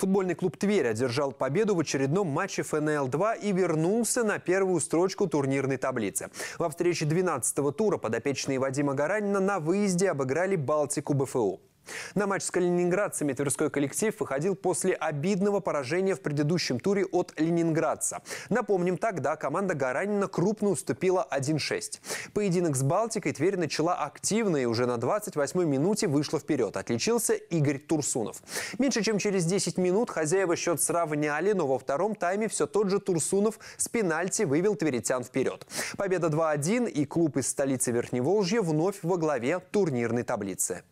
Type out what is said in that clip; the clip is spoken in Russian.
Футбольный клуб Тверь одержал победу в очередном матче ФНЛ-2 и вернулся на первую строчку турнирной таблицы. Во встрече 12-го тура подопечные Вадима Гаранина на выезде обыграли Балтику БФУ. На матч с калининградцами тверской коллектив выходил после обидного поражения в предыдущем туре от ленинградца. Напомним, тогда команда Гаранина крупно уступила 1-6. Поединок с Балтикой Тверь начала активно и уже на 28-й минуте вышла вперед. Отличился Игорь Турсунов. Меньше чем через 10 минут хозяева счет сравняли, но во втором тайме все тот же Турсунов с пенальти вывел тверитян вперед. Победа 2-1 и клуб из столицы Верхневолжья вновь во главе турнирной таблицы.